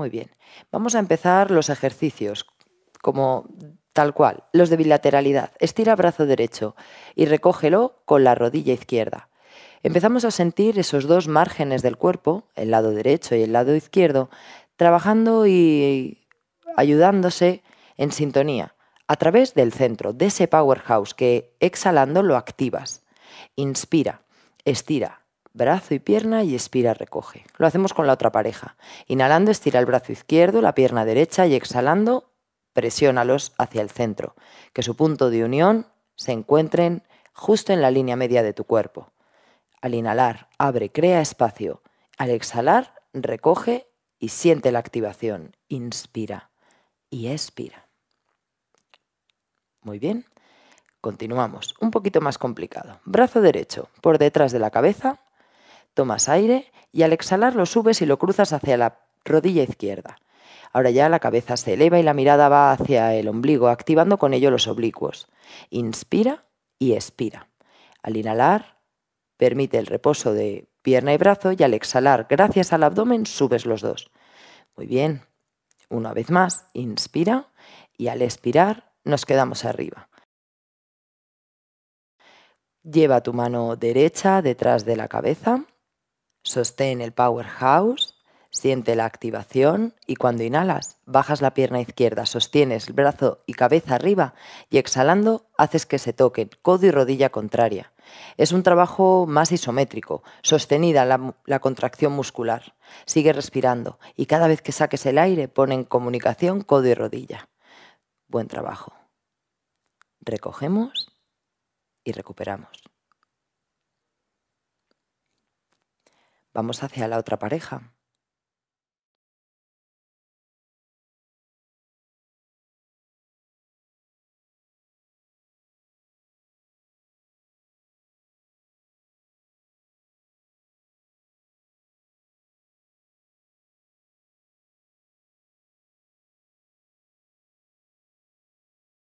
Muy bien. Vamos a empezar los ejercicios, como tal cual, los de bilateralidad. Estira brazo derecho y recógelo con la rodilla izquierda. Empezamos a sentir esos dos márgenes del cuerpo, el lado derecho y el lado izquierdo, trabajando y ayudándose en sintonía a través del centro, de ese powerhouse que exhalando lo activas. Inspira, estira, brazo y pierna y expira, recoge. Lo hacemos con la otra pareja. Inhalando, estira el brazo izquierdo, la pierna derecha y exhalando, presiónalos hacia el centro. Que su punto de unión se encuentren justo en la línea media de tu cuerpo. Al inhalar, abre, crea espacio. Al exhalar, recoge y siente la activación. Inspira y expira. Muy bien. Continuamos. Un poquito más complicado. Brazo derecho por detrás de la cabeza más aire y al exhalar lo subes y lo cruzas hacia la rodilla izquierda. Ahora ya la cabeza se eleva y la mirada va hacia el ombligo, activando con ello los oblicuos. Inspira y expira. Al inhalar, permite el reposo de pierna y brazo y al exhalar, gracias al abdomen, subes los dos. Muy bien. Una vez más, inspira y al expirar nos quedamos arriba. Lleva tu mano derecha detrás de la cabeza Sostén el powerhouse, siente la activación y cuando inhalas, bajas la pierna izquierda, sostienes el brazo y cabeza arriba y exhalando haces que se toquen codo y rodilla contraria. Es un trabajo más isométrico, sostenida la, contracción muscular. Sigue respirando y cada vez que saques el aire pone en comunicación codo y rodilla. Buen trabajo. Recogemos y recuperamos. vamos hacia la otra pareja.